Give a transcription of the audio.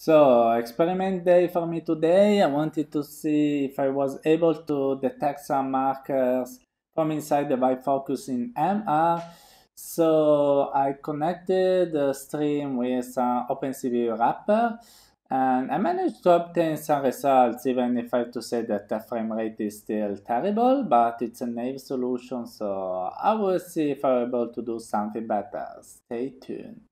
So, experiment day for me today, I wanted to see if I was able to detect some markers from inside the vibe focus in MR. So I connected the stream with an OpenCV wrapper and I managed to obtain some results even if I have to say that the frame rate is still terrible, but it's a naive solution so I will see if I'm able to do something better. Stay tuned.